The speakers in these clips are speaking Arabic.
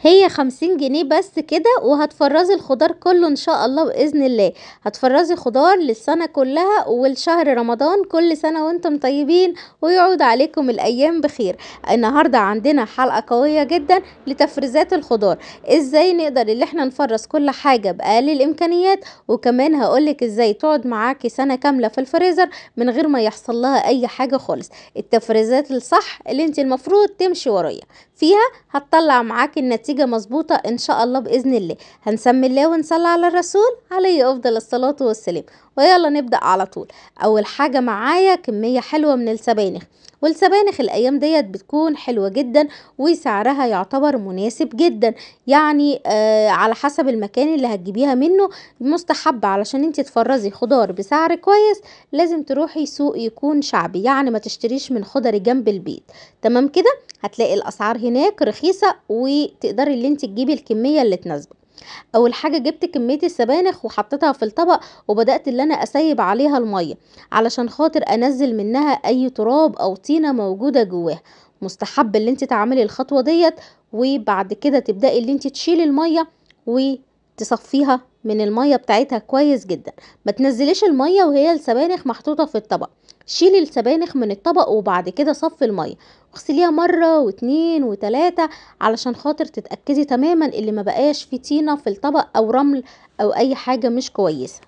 هي خمسين جنيه بس كده وهتفرزي الخضار كله ان شاء الله باذن الله هتفرزي خضار للسنة كلها والشهر رمضان كل سنة وانتم طيبين ويعود عليكم الايام بخير النهاردة عندنا حلقة قوية جدا لتفريزات الخضار ازاي نقدر اللي احنا نفرز كل حاجة باقل الامكانيات وكمان هقولك ازاي تقعد معاكي سنة كاملة في الفريزر من غير ما يحصل لها اي حاجة خالص التفريزات الصح اللي انت المفروض تمشي ورايا فيها هتطلع معاكي النتيجة والنتيجة مظبوطة إن شاء الله بإذن الله هنسمي الله ونصلي على الرسول عليه أفضل الصلاة والسلام ويلا نبدأ على طول أول حاجة معايا كمية حلوة من السبانخ والسبانخ الأيام ديت بتكون حلوة جدا وسعرها يعتبر مناسب جدا يعني آه على حسب المكان اللي هتجيبيها منه مستحب علشان انت تفرزي خضار بسعر كويس لازم تروحي سوق يكون شعبي يعني ما تشتريش من خضري جنب البيت تمام كده هتلاقي الأسعار هناك رخيصة وتقدري اللي انت تجيبي الكمية اللي تناسبك اول حاجه جبت كميه السبانخ وحطيتها في الطبق وبدات ان انا اسيب عليها الميه علشان خاطر انزل منها اي تراب او طينه موجوده جواها مستحب ان انت تعملي الخطوه ديت وبعد كده تبداي ان انت تشيلي الميه و تصفيها من المية بتاعتها كويس جدا ما تنزليش المية وهي السبانخ محطوطة في الطبق شيلي السبانخ من الطبق وبعد كده صفي المية اغسليها مرة واتنين وتلاتة علشان خاطر تتأكدي تماما اللي ما بقاش في طينة في الطبق او رمل او اي حاجة مش كويسة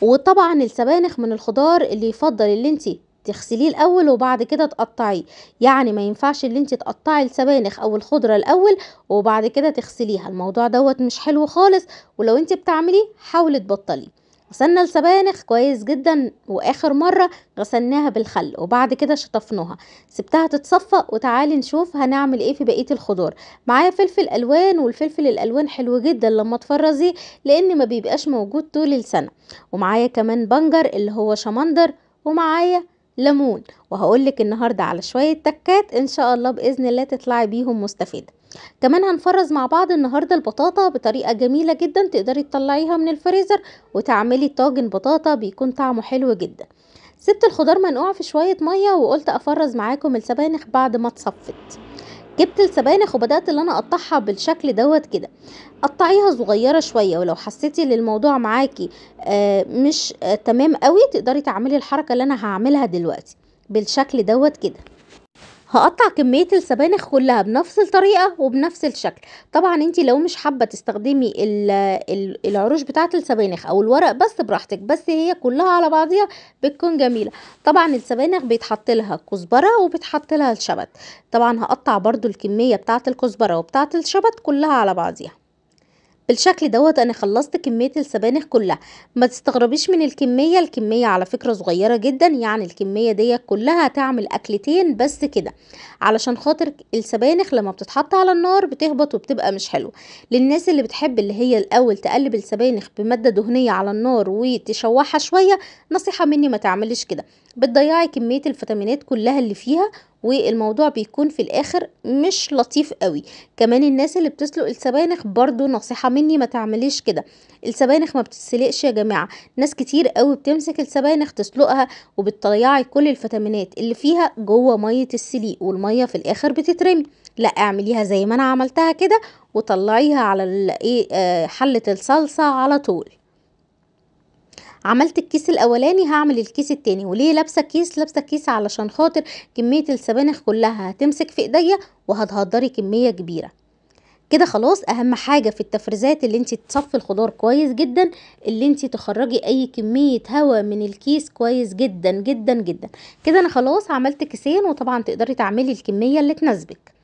وطبعا السبانخ من الخضار اللي يفضل اللي انتي تغسليه الاول وبعد كده تقطعيه يعني ما ينفعش ان انت تقطعي السبانخ او الخضره الاول وبعد كده تغسليها الموضوع دوت مش حلو خالص ولو انت بتعمليه حاولي تبطليه غسلنا السبانخ كويس جدا واخر مره غسلناها بالخل وبعد كده شطفناها سبتها تتصفى وتعالي نشوف هنعمل ايه في بقيه الخضار معايا فلفل الوان والفلفل الالوان حلو جدا لما تفرزيه لان ما بيبقاش موجود طول السنه ومعايا كمان بنجر اللي هو شمندر ومعايا ليمون وهقولك النهاردة على شوية تكات ان شاء الله بإذن الله تطلعي بيهم مستفيدة كمان هنفرز مع بعض النهاردة البطاطا بطريقة جميلة جدا تقدري تطلعيها من الفريزر وتعملي طاجن بطاطا بيكون طعمه حلو جدا سبت الخضار منقوع في شوية مية وقلت افرز معاكم السبانخ بعد ما اتصفت جبت السبانخ وبدأت اللي انا اقطعها بالشكل دوت كده قطعيها صغيرة شوية ولو حسيتي ان الموضوع معاكي آه، مش آه، تمام قوي تقدري تعملي الحركة اللي انا هعملها دلوقتي بالشكل دوت كده هقطع كمية السبانخ كلها بنفس الطريقة وبنفس الشكل طبعا انت لو مش حابة تستخدمي العروش بتاعة السبانخ او الورق بس براحتك بس هي كلها على بعضها بتكون جميلة طبعا السبانخ بيتحط لها كزبرة وبتحط لها الشبت طبعا هقطع برضو الكمية بتاعة الكزبرة وبتاعة الشبت كلها على بعضها بالشكل دوت انا خلصت كميه السبانخ كلها ما تستغربيش من الكميه الكميه على فكره صغيره جدا يعني الكميه ديت كلها هتعمل اكلتين بس كده علشان خاطر السبانخ لما بتتحط على النار بتهبط وبتبقى مش حلوه للناس اللي بتحب اللي هي الاول تقلب السبانخ بماده دهنيه على النار وتشوحها شويه نصيحه مني ما تعملش كده بتضيعي كميه الفيتامينات كلها اللي فيها والموضوع بيكون في الاخر مش لطيف قوي كمان الناس اللي بتسلق السبانخ برضو نصيحة مني ما تعمليش كده السبانخ ما بتسلقش يا جماعة ناس كتير قوي بتمسك السبانخ تسلقها وبتضيعي كل الفيتامينات اللي فيها جوه مية السليق والمية في الاخر بتترمي لا اعمليها زي ما انا عملتها كده وطلعيها على إيه، آه، حلة الصلصة على طول عملت الكيس الاولاني هعمل الكيس التاني وليه لابسه كيس لابسه كيس علشان خاطر كميه السبانخ كلها هتمسك في ايديا وهتهدري كميه كبيره كده خلاص اهم حاجه في التفريزات اللي انت تصفي الخضار كويس جدا اللي انت تخرجي اي كميه هواء من الكيس كويس جدا جدا جدا كده انا خلاص عملت كيسين وطبعا تقدري تعملي الكميه اللي تناسبك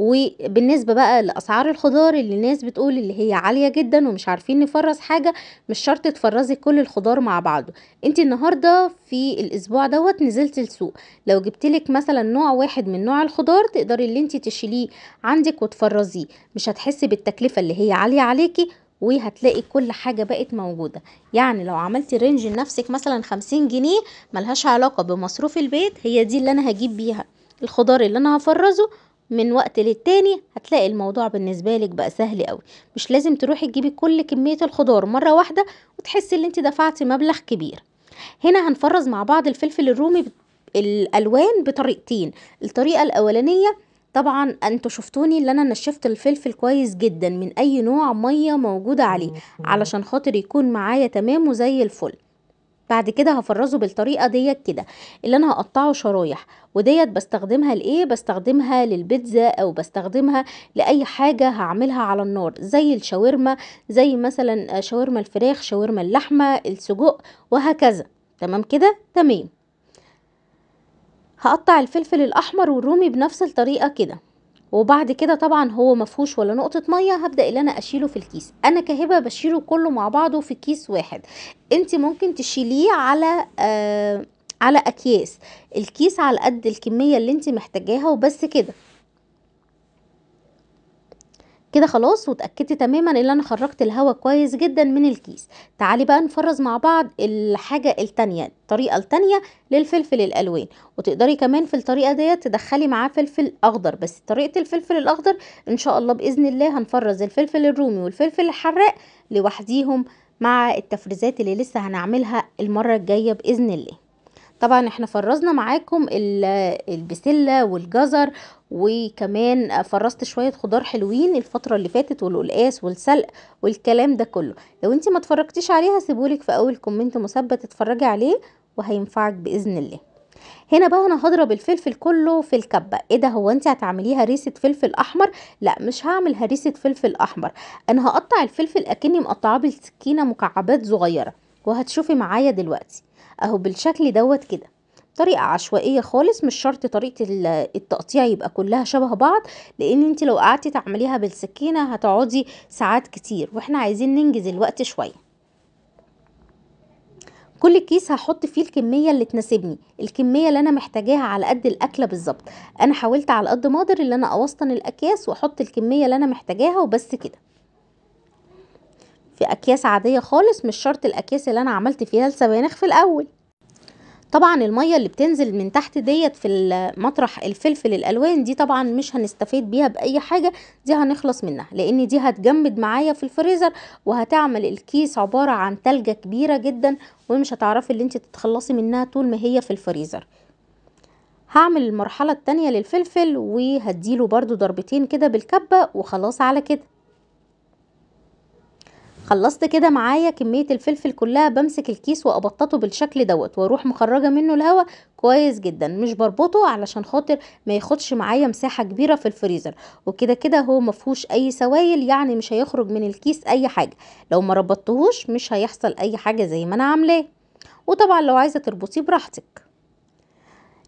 وبالنسبة بقى لأسعار الخضار اللي الناس بتقول اللي هي عالية جدا ومش عارفين نفرز حاجة مش شرط تفرزي كل الخضار مع بعضه انت النهاردة في الأسبوع دوت نزلت السوق لو جبتلك مثلا نوع واحد من نوع الخضار تقدري اللي انت تشيليه عندك وتفرزيه مش هتحسي بالتكلفة اللي هي عالية عليكي وهتلاقي كل حاجة بقت موجودة يعني لو عملتي رينج لنفسك مثلا خمسين جنيه ملهاش علاقة بمصروف البيت هي دي اللي انا هجيب بيها الخضار اللي انا هفرزه من وقت للتاني هتلاقي الموضوع بالنسبة لك بقى سهل قوي مش لازم تروحي تجيبي كل كمية الخضار مرة واحدة وتحسي ان انت دفعتي مبلغ كبير هنا هنفرز مع بعض الفلفل الرومي الالوان بطريقتين الطريقة الاولانية طبعا انتوا شفتوني اللي انا نشفت الفلفل كويس جدا من اي نوع مية موجودة عليه علشان خاطر يكون معايا تمام وزي الفل بعد كده هفرزه بالطريقه ديت كده اللي انا هقطعه شرايح وديت بستخدمها لايه بستخدمها للبيتزا او بستخدمها لاي حاجه هعملها على النار زي الشاورما زي مثلا شاورما الفراخ شاورما اللحمه السجق وهكذا تمام كده تمام هقطع الفلفل الاحمر والرومي بنفس الطريقه كده وبعد كده طبعا هو مفهوش ولا نقطة مية هبدأ اللي انا اشيله في الكيس انا كهبة بشيله كله مع بعضه في كيس واحد انت ممكن تشيليه على آه على اكياس الكيس على قد الكمية اللي انت محتاجاها وبس كده كده خلاص واتاكدت تماما ان انا خرجت الهواء كويس جدا من الكيس تعالي بقى نفرز مع بعض الحاجه التانية الطريقه التانية للفلفل الالوان وتقدري كمان في الطريقه ديت تدخلي معاه فلفل اخضر بس طريقه الفلفل الاخضر ان شاء الله باذن الله هنفرز الفلفل الرومي والفلفل الحراق لوحديهم مع التفريزات اللي لسه هنعملها المره الجايه باذن الله طبعا احنا فرزنا معاكم البسلة والجزر وكمان فرزت شوية خضار حلوين الفترة اللي فاتت والقلقاس والسلق والكلام ده كله لو انت ما تفرجتش عليها سيبولك في اول كومنت مثبت تتفرجي عليه وهينفعك باذن الله هنا بقى انا هضرب الفلفل كله في الكبه ايه ده هو انت هتعمليها هريسه فلفل احمر لا مش هعمل هريسه فلفل احمر انا هقطع الفلفل اكني مقطعاه بالسكينه مكعبات صغيره وهتشوفي معايا دلوقتي اهو بالشكل دوت كده طريقة عشوائية خالص مش شرط طريقة التقطيع يبقى كلها شبه بعض لان انت لو قعدتي تعمليها بالسكينة هتقعدي ساعات كتير واحنا عايزين ننجز الوقت شوية كل كيس هحط فيه الكمية اللي تناسبني الكمية اللي انا محتاجاها على قد الاكلة بالظبط انا حاولت على قد ما اقدر ان انا اوسطن الاكياس واحط الكمية اللي انا محتاجاها وبس كده في اكياس عادية خالص مش شرط الاكياس اللي انا عملت فيها السبانخ في الاول طبعا المية اللي بتنزل من تحت ديت في مطرح الفلفل الالوان دي طبعا مش هنستفيد بيها باي حاجة دي هنخلص منها لان دي هتجمد معايا في الفريزر وهتعمل الكيس عبارة عن تلجة كبيرة جدا ومش هتعرفي اللي انت تتخلصي منها طول ما هي في الفريزر هعمل المرحلة التانية للفلفل وهديله برضو ضربتين كده بالكبة وخلاص على كده خلصت كده معايا كمية الفلفل كلها بمسك الكيس وأبططه بالشكل دوت وأروح مخرجة منه الهواء كويس جدا مش بربطه علشان خاطر ما ياخدش معايا مساحة كبيرة في الفريزر وكده كده هو مفهوش أي سوائل يعني مش هيخرج من الكيس أي حاجة لو ما ربطتهوش مش هيحصل أي حاجة زي ما أنا عاملاه وطبعا لو عايزة تربطيه براحتك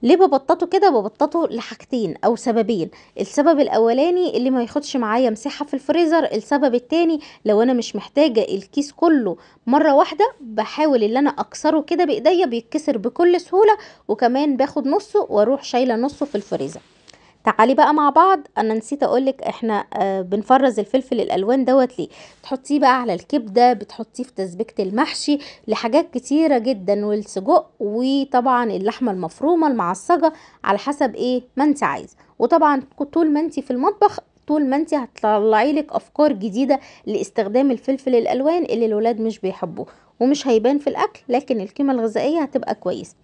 ليه ببططه كده ببططه لحاجتين او سببين السبب الاولاني اللي ما ياخدش معايا مساحه في الفريزر السبب التاني لو انا مش محتاجه الكيس كله مره واحده بحاول ان انا اكسره كده بايديا بيتكسر بكل سهوله وكمان باخد نصه واروح شايله نصه في الفريزر تعالي بقى مع بعض انا نسيت اقولك احنا آه، بنفرز الفلفل الالوان دوت ليه بتحطيه بقى على الكبده بتحطيه في تسبيكه المحشي لحاجات كتيره جدا والسجق وطبعا اللحمه المفرومه المعصجه على حسب ايه ما انت عايزه وطبعا طول ما انت في المطبخ طول ما انت هتطلعي لك افكار جديده لاستخدام الفلفل الالوان اللي الولاد مش بيحبوه ومش هيبان في الاكل لكن القيمه الغذائيه هتبقى كويسه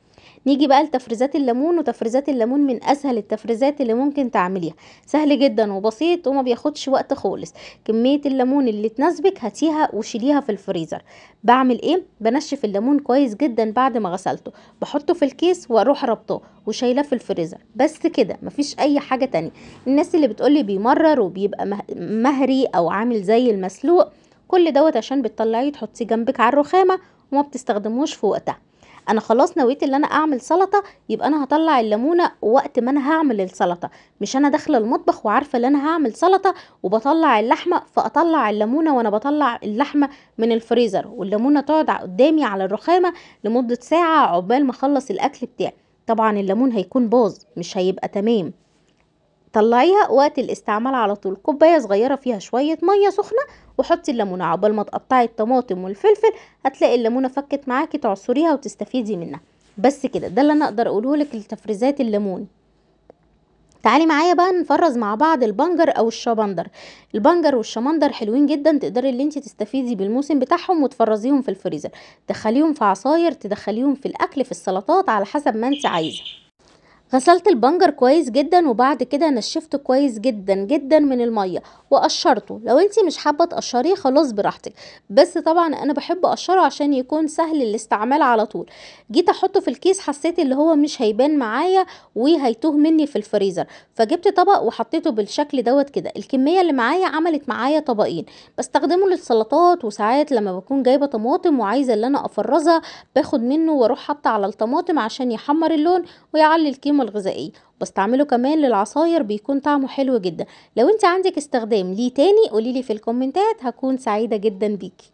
نيجي بقى لتفريزات الليمون وتفريزات الليمون من اسهل التفريزات اللي ممكن تعمليها سهل جدا وبسيط وما بياخدش وقت خالص كميه الليمون اللي تناسبك هاتيها وشيليها في الفريزر بعمل ايه بنشف الليمون كويس جدا بعد ما غسلته بحطه في الكيس واروح ربطه وشايلاه في الفريزر بس كده مفيش اي حاجه تانية الناس اللي بتقولي بيمرر وبيبقى مهري او عامل زي المسلوق كل دوت عشان بتطلعيه تحطيه جنبك على الرخامه وما بتستخدموش في وقتها انا خلاص نويت ان انا اعمل سلطه يبقى انا هطلع الليمونه وقت ما انا هعمل السلطه مش انا داخله المطبخ وعارفه ان انا هعمل سلطه وبطلع اللحمه فاطلع الليمونه وانا بطلع اللحمه من الفريزر والليمونه تقعد قدامي على الرخامه لمده ساعه عقبال ما اخلص الاكل بتاعي طبعا الليمون هيكون باظ مش هيبقى تمام طلعيها وقت الاستعمال على طول كوبايه صغيره فيها شويه ميه سخنه وحطي الليمونه عقبال ما تقطعي الطماطم والفلفل هتلاقي الليمونه فكت معاكي تعصريها وتستفيدي منها بس كده ده اللي انا اقدر اقوله لك لتفريزات الليمون تعالي معايا بقى نفرز مع بعض البنجر او الشبندر البنجر والشمندر حلوين جدا تقدري اللي انت تستفيدي بالموسم بتاعهم وتفرزيهم في الفريزر تدخليهم في عصاير تدخليهم في الاكل في السلطات على حسب ما انت عايزه غسلت البنجر كويس جدا وبعد كده نشفته كويس جدا جدا من الميه وقشرته لو انت مش حابه تقشريه خلاص براحتك بس طبعا انا بحب اقشره عشان يكون سهل الاستعمال على طول جيت احطه في الكيس حسيت اللي هو مش هيبان معايا وهيتوه مني في الفريزر فجبت طبق وحطيته بالشكل دوت كده الكميه اللي معايا عملت معايا طبقين بستخدمه للسلطات وساعات لما بكون جايبه طماطم وعايزه اللي انا افرزها باخد منه واروح حاطه على الطماطم عشان يحمر اللون ويعلي الكيمة القيمة الغذائية بستعمله كمان للعصاير بيكون طعمه حلو جدا لو انت عندك استخدام ليه تاني قوليلي في الكومنتات هكون سعيدة جدا بيكي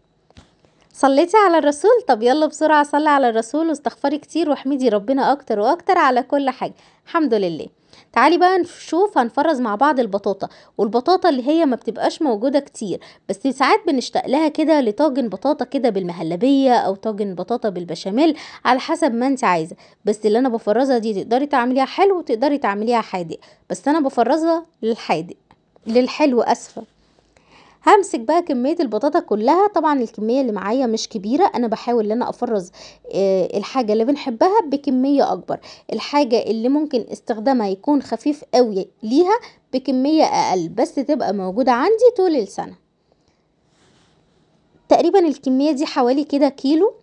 صليتي على الرسول طب يلا بسرعة صلي على الرسول واستغفري كتير واحمدي ربنا أكتر وأكتر على كل حاجة الحمد لله تعالي بقى نشوف هنفرز مع بعض البطاطا والبطاطا اللي هي ما بتبقاش موجوده كتير بس ساعات بنشتاق لها كده لطاجن بطاطا كده بالمهلبيه او طاجن بطاطا بالبشاميل على حسب ما انت عايزه بس اللي انا بفرزها دي تقدري تعمليها حلو وتقدري تعمليها حادق بس انا بفرزها للحادق للحلو اسفه همسك بقى كميه البطاطا كلها طبعا الكميه اللي معايا مش كبيره انا بحاول ان انا افرز آه، الحاجه اللي بنحبها بكميه اكبر الحاجه اللي ممكن استخدامها يكون خفيف قوي ليها بكميه اقل بس تبقى موجوده عندي طول السنه تقريبا الكميه دي حوالي كده كيلو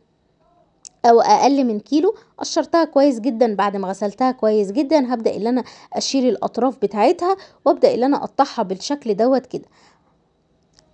او اقل من كيلو قشرتها كويس جدا بعد ما غسلتها كويس جدا هبدا ان انا اشيل الاطراف بتاعتها وابدا ان انا اقطعها بالشكل دوت كده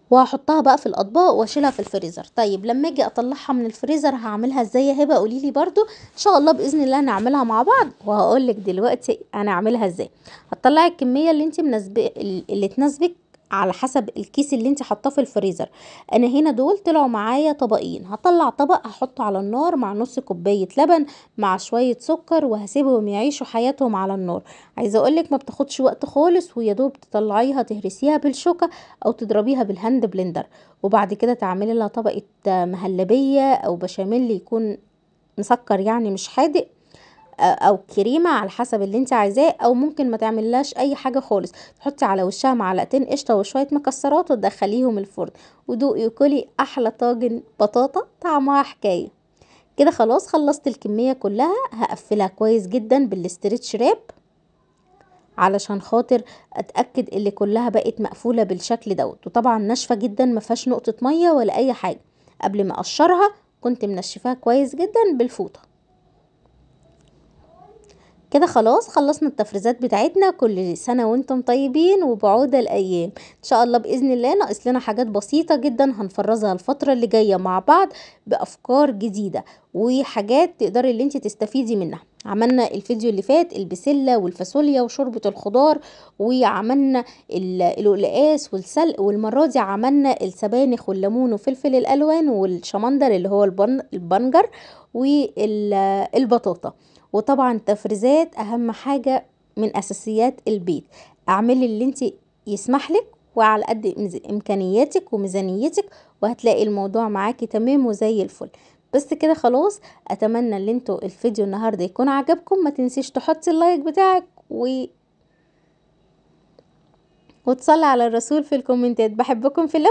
وهحطها بقى في الاطباق واشيلها في الفريزر طيب لما اجي اطلعها من الفريزر هعملها ازاي يا هبه قولي لي برده ان شاء الله باذن الله هنعملها مع بعض وهقول لك دلوقتي انا هعملها ازاي هتطلعي الكميه اللي انت مناسبه اللي تناسبك على حسب الكيس اللي انت حطاه في الفريزر انا هنا دول طلعوا معايا طبقين هطلع طبق هحطه على النار مع نص كوبايه لبن مع شويه سكر وهسيبهم يعيشوا حياتهم على النار عايزه اقولك ما بتاخدش وقت خالص ويا دوب تطلعيها تهرسيها بالشوكه او تضربيها بالهاند بلندر وبعد كده تعملي لها طبقه مهلبيه او بشاميل يكون مسكر يعني مش حادق او كريمه على حسب اللي انت عايزاه او ممكن ما تعملهاش اي حاجه خالص تحطي على وشها معلقتين قشطه وشويه مكسرات وتدخليهم الفرن ودوقي وكلي احلى طاجن بطاطا طعمها حكايه كده خلاص خلصت الكميه كلها هقفلها كويس جدا بالاسترتش راب علشان خاطر اتاكد اللي كلها بقت مقفوله بالشكل دوت وطبعا ناشفه جدا ما نقطه ميه ولا اي حاجه قبل ما اقشرها كنت منشفاها كويس جدا بالفوطه كده خلاص خلصنا التفريزات بتاعتنا كل سنة وانتم طيبين وبعودة الأيام إن شاء الله بإذن الله ناقص لنا حاجات بسيطة جدا هنفرزها الفترة اللي جاية مع بعض بأفكار جديدة وحاجات تقدري اللي انت تستفيدي منها عملنا الفيديو اللي فات البسله والفاصوليا وشوربه الخضار وعملنا القلقاس والسلق والمره دي عملنا السبانخ والليمون وفلفل الالوان والشمندر اللي هو البنجر والبطاطا وطبعا التفريزات اهم حاجه من اساسيات البيت اعملي اللي انت يسمح لك وعلى قد امكانياتك وميزانيتك وهتلاقي الموضوع معاكي تمام وزي الفل بس كده خلاص اتمنى ان انتوا الفيديو النهارده يكون عجبكم ما تنسيش تحطي اللايك بتاعك و وتصلي على الرسول في الكومنتات بحبكم في الله